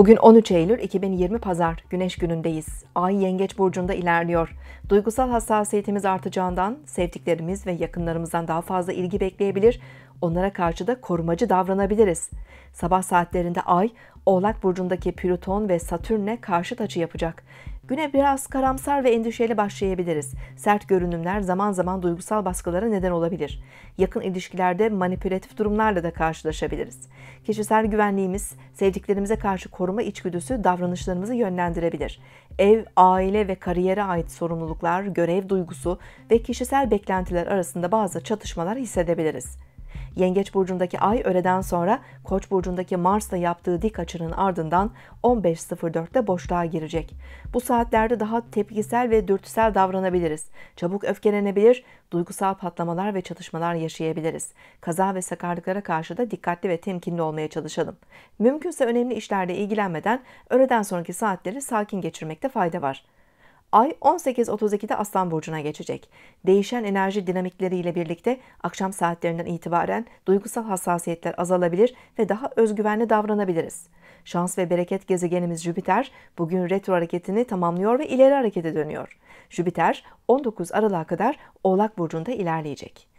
Bugün 13 Eylül 2020 Pazar, Güneş günündeyiz. Ay Yengeç Burcu'nda ilerliyor. Duygusal hassasiyetimiz artacağından sevdiklerimiz ve yakınlarımızdan daha fazla ilgi bekleyebilir, onlara karşı da korumacı davranabiliriz. Sabah saatlerinde Ay, Oğlak Burcu'ndaki Plüton ve Satürn'e karşı taçı yapacak Güne biraz karamsar ve endişeli başlayabiliriz. Sert görünümler zaman zaman duygusal baskılara neden olabilir. Yakın ilişkilerde manipülatif durumlarla da karşılaşabiliriz. Kişisel güvenliğimiz, sevdiklerimize karşı koruma içgüdüsü davranışlarımızı yönlendirebilir. Ev, aile ve kariyere ait sorumluluklar, görev duygusu ve kişisel beklentiler arasında bazı çatışmalar hissedebiliriz. Yengeç burcundaki Ay öğleden sonra Koç burcundaki Mars'la yaptığı dik açının ardından 15.04'te boşluğa girecek. Bu saatlerde daha tepkisel ve dürtüsel davranabiliriz. Çabuk öfkelenebilir, duygusal patlamalar ve çatışmalar yaşayabiliriz. Kaza ve sakarlıklara karşı da dikkatli ve temkinli olmaya çalışalım. Mümkünse önemli işlerle ilgilenmeden öğleden sonraki saatleri sakin geçirmekte fayda var. Ay 18.32'de Aslan Burcu'na geçecek. Değişen enerji dinamikleriyle birlikte akşam saatlerinden itibaren duygusal hassasiyetler azalabilir ve daha özgüvenli davranabiliriz. Şans ve bereket gezegenimiz Jüpiter bugün retro hareketini tamamlıyor ve ileri harekete dönüyor. Jüpiter 19 Aralık'a kadar Oğlak Burcu'nda ilerleyecek.